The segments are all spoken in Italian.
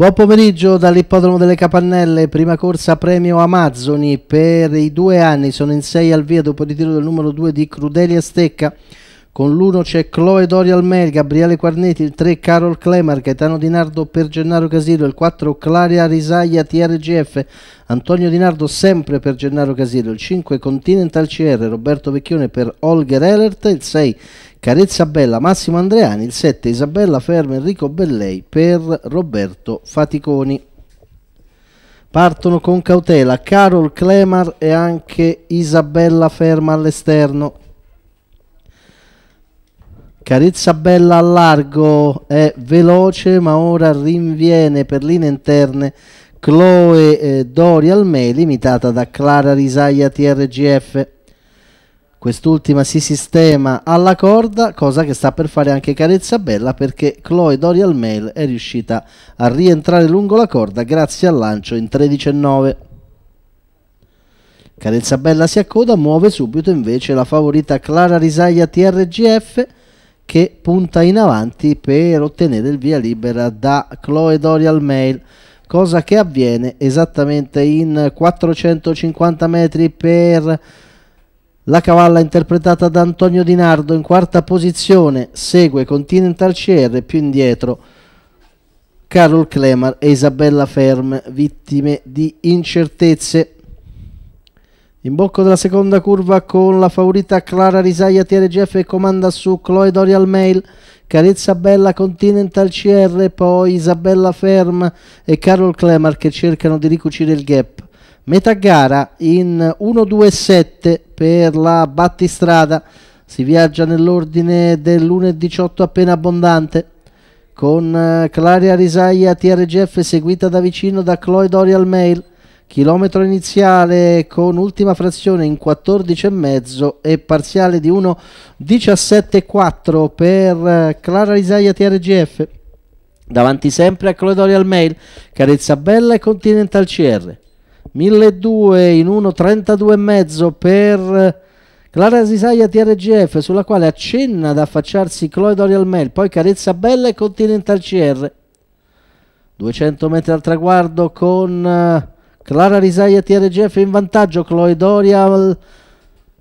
Buon pomeriggio dall'ippodromo delle Capannelle, prima corsa premio Amazzoni per i due anni, sono in sei al via dopo il ritiro del numero due di Crudelia Stecca. Con l'1 c'è Chloe Dorial May, Gabriele Quarnetti, il 3 Carol Clemar, Gaetano Di Nardo per Gennaro Casiro, il 4 Claria Risaglia TRGF, Antonio Di Nardo sempre per Gennaro Casiro, il 5 Continental CR, Roberto Vecchione per Olger Elert, il 6 Carezza Bella, Massimo Andreani, il 7 Isabella Ferma, Enrico Bellei per Roberto Faticoni. Partono con cautela Carol Clemar e anche Isabella Ferma all'esterno. Carezza bella al largo, è veloce ma ora rinviene per linee interne Chloe eh, Dori Almeli, imitata da Clara Risaia TRGF. Quest'ultima si sistema alla corda, cosa che sta per fare anche Carezza Bella perché Chloe Dorial Mail è riuscita a rientrare lungo la corda grazie al lancio in 13-9. Carezza Bella si accoda, muove subito invece la favorita Clara Risaia TRGF che punta in avanti per ottenere il via libera da Chloe Dorial Mail cosa che avviene esattamente in 450 metri per la cavalla interpretata da Antonio Di Nardo in quarta posizione segue Continental CR più indietro Carol Clemar e Isabella Ferm vittime di incertezze in bocco della seconda curva con la favorita Clara Risaia TRGF e comanda su Chloe Dorial Mail, Carezza Bella Continental CR, poi Isabella Ferm e Carol Clemar che cercano di ricucire il gap. Metà gara in 1-2-7 per la battistrada, si viaggia nell'ordine dell'1-18 appena abbondante con eh, Clara Risaia TRGF seguita da vicino da Chloe Dorial Mail chilometro iniziale con ultima frazione in 14,5 e parziale di 1,17,4 per Clara Risaia TRGF. Davanti sempre a Clodoria Mail, Carezza Bella e Continental CR. 1.200 in 1,32,5 per... Clara Sisaia TRGF sulla quale accenna ad affacciarsi Chloe Dorial Mel, poi Carezza Bella e Continental CR. 200 metri al traguardo con eh, Clara Risaia TRGF in vantaggio, Chloe Doria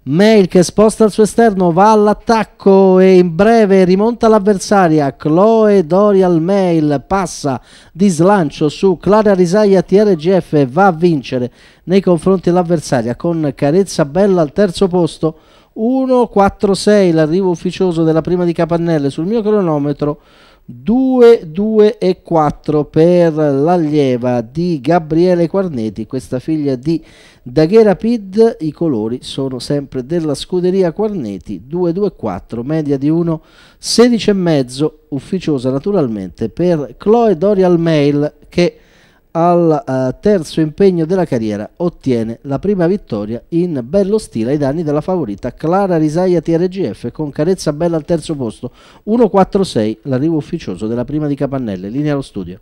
Mail che sposta al suo esterno, va all'attacco e in breve rimonta l'avversaria. Chloe Dorial Mail passa di slancio su Clara Risaia TRGF e va a vincere nei confronti dell'avversaria con Carezza Bella al terzo posto, 1.46 l'arrivo ufficioso della prima di Capannelle sul mio cronometro 2-2 e 4 per l'allieva di Gabriele Quarneti, questa figlia di Daghera Pid, i colori sono sempre della scuderia Quarneti 2-2-4, media di 1-16 1.16,5, ufficiosa naturalmente per Chloe Dorial Mail che al eh, terzo impegno della carriera ottiene la prima vittoria in bello stile ai danni della favorita Clara Risaia TRGF con Carezza Bella al terzo posto 1-4-6 l'arrivo ufficioso della prima di Capannelle linea allo studio